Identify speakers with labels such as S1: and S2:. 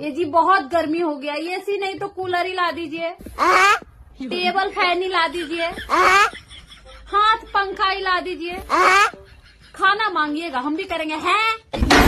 S1: ये जी बहुत गर्मी हो गया ए सी नहीं तो कूलर ही ला दीजिए टेबल फैन ही ला दीजिए हाथ पंखा ही ला दीजिए खाना मांगिएगा हम भी करेंगे हैं